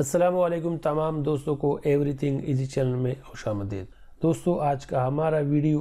असलम तमाम दोस्तों को एवरीथिंग इजी चैनल में खुश दोस्तों आज का हमारा वीडियो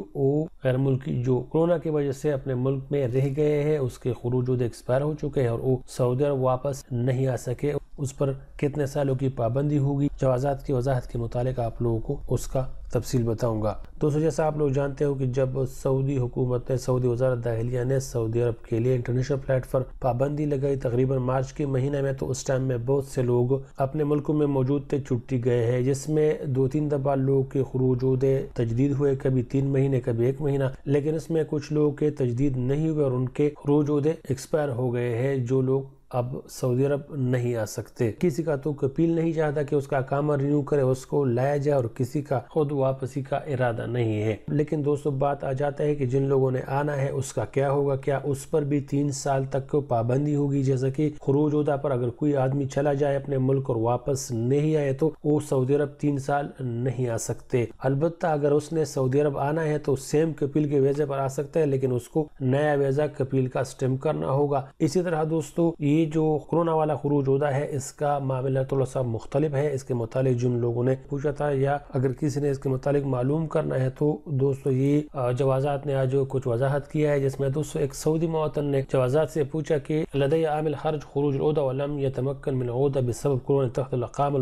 गैर मुल्की जो कोरोना की वजह से अपने मुल्क में रह गए हैं उसके खरूज एक्सपायर हो चुके हैं और वो सऊदी अरब वापस नहीं आ सके उस पर कितने सालों की पाबंदी होगी जवाजात की वजाहत के मुतालिक आप लोगों को उसका तफसील बताऊंगा दोस्तों जैसा आप लोग जानते हो कि जब सऊदी हुकूमत ने सऊदी वजारत दाहलिया ने सऊदी अरब के लिए इंटरनेशनल फ्लाइट पर पाबंदी लगाई तकरीबन मार्च के महीने में तो उस टाइम में बहुत से लोग अपने मुल्कों में मौजूद थे छुट्टी गए हैं जिसमें दो तीन दफा लोगों के खरूजूद तजदीद हुए कभी तीन महीने कभी एक महीना लेकिन इसमें कुछ लोगों के तजदीद नहीं हुए और उनके खरूजूद एक्सपायर हो गए हैं जो लोग अब सऊदी अरब नहीं आ सकते किसी का तो कपील नहीं चाहता कि उसका काम रिन्यू करे उसको लाया जाए और किसी का खुद वापसी का इरादा नहीं है लेकिन दोस्तों बात आ जाता है कि जिन लोगों ने आना है उसका क्या होगा क्या उस पर भी तीन साल तक को पाबंदी होगी जैसे कि खरूज उदा पर अगर कोई आदमी चला जाए अपने मुल्क और वापस नहीं आए तो वो सऊदी अरब तीन साल नहीं आ सकते अलबत्ता अगर उसने सऊदी अरब आना है तो सेम कपिल के वेजे पर आ सकता है लेकिन उसको नया वीजा कपिल का स्टेम करना होगा इसी तरह दोस्तों ये ये जो कोरोना वाला खरूज होता है इसका मामला थोड़ा तो सा मुख्तलिफ है इसके मुतालिक जिन लोगों ने पूछा था या अगर किसी ने इसके मुतालिक मालूम करना है तो दोस्तों ये जवाजात ने आज कुछ वजाहत किया है जिसमें दोस्तों एक सऊदी मौतन ने जवाजात से पूछा कि लदई आमिल हर्ज खरूज वलम या तमक्न मिलदा बेसब कोरोना तख्तकाम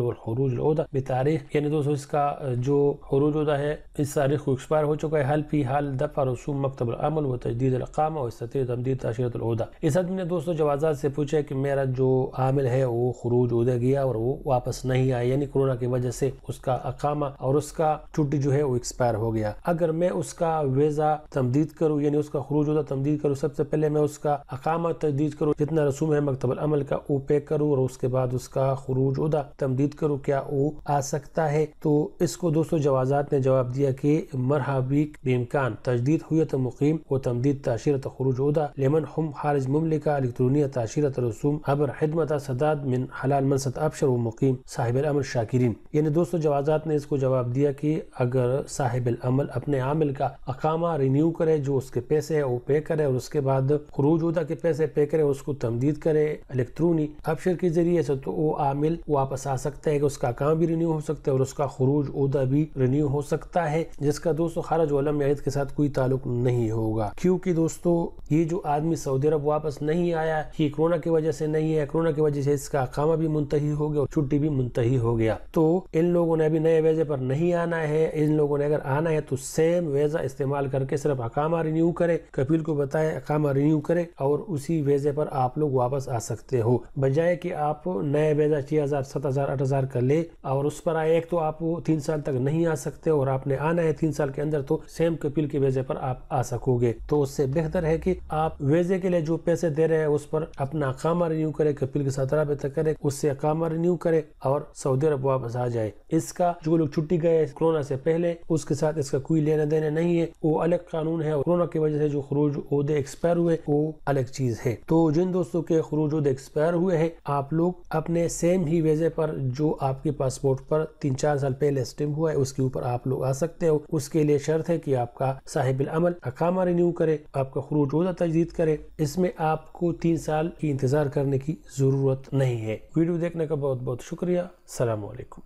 बे तारीख यानी दोस्तों इसका जो खरूज होता है इस तारीख को एक्सपायर हो चुका है हल फी हाल दफ़ा रसूम मकतबल अमल व तजदीद अकाम और तमदीद तशरतदा इस आदमी ने दोस्तों जवाजात से पूछा कि मेरा जो आमिल है वो खरूज उधर गया और वो वापस नहीं आया यानी कोरोना की वजह से उसका अकामा और उसका छुट्टी जो है वो एक्सपायर हो गया अगर मैं उसका वीजा तमदीद करूँ यानी उसका खरूज उधर तमदीद करूँ सबसे पहले मैं उसका अकामा तजदीद करूँ जितना रसूम है मकतबल अमल का वो पे करूँ और उसके बाद उसका खरूज उदा तमदीद करूँ क्या वो आ सकता है तो इसको दोस्तों जवाजात ने जवाब दिया कि मरहबीक बेमकान तजदीद हुई तो मुकीम वो तमदीद तशीरत खरूज उदा लेमन हम खारिज मुमलिका इलेक्ट्रोनिया तशीरत रसूम रसूम अबर खदमत सदाद मिन हलाल मनसद अबशर व मुकीम साहिब अमल शाकिरीन यानी दोस्तों जवाजात ने इसको जवाब दिया कि अगर साहिब अमल अपने आमिल का अकामा रिन्यू करे जो उसके पैसे है वो पे करे और उसके बाद खरूज उदा के पैसे पे करे उसको तमदीद करे इलेक्ट्रॉनी अबशर के जरिए से तो वो आमिल वापस आ सकता है कि उसका काम भी रिन्यू हो सकता है और उसका खरूज उदा भी रिन्यू हो सकता है जिसका दोस्तों खारज वलम याद के साथ कोई ताल्लुक नहीं होगा क्योंकि दोस्तों ये जो आदमी सऊदी अरब वापस नहीं आया ये कोरोना की वजह वजह से नहीं है कोरोना की वजह से इसका खामा भी मुंतही हो गया और छुट्टी भी मुंतही हो गया तो इन लोगों ने अभी नए वेजे पर नहीं आना है इन लोगों ने अगर आना है तो सेम वेजा इस्तेमाल करके सिर्फ अकामा रिन्यू करे कपिल को बताए अकामा रिन्यू करे और उसी वेजे पर आप लोग वापस आ सकते हो बजाय की आप नए वेजा छह हजार सात हजार आठ हजार का ले और उस पर आए एक तो आप तीन साल तक नहीं आ सकते और आपने आना है तीन साल के अंदर तो सेम कपिल के वेजे पर आप आ सकोगे तो उससे बेहतर है की आप वेजे के लिए जो पैसे दे रहे हैं उस पर अपना अकामा रिन्यू करे कपिल के साथ रहा करे उससे अकामा रिन्यू करे और सऊदी अरब वापस आ जाए इसका जो लोग छुट्टी गए कोरोना से पहले उसके साथ इसका कोई लेना देना नहीं है वो अलग कानून है कोरोना की वजह से जो खरूज उदे एक्सपायर हुए वो अलग चीज है तो जिन दोस्तों के खरूज उदे एक्सपायर हुए है आप लोग अपने सेम ही वेजे पर जो आपके पासपोर्ट पर तीन चार साल पहले स्टिम हुआ है उसके ऊपर आप लोग आ सकते हो उसके लिए शर्त है की आपका साहिब अमल अकामा रिन्यू करे आपका खरूज उदा तजदीद करे इसमें आपको तीन साल की इंतजार इंतज़ार करने की ज़रूरत नहीं है वीडियो देखने का बहुत बहुत शुक्रिया सलामकुम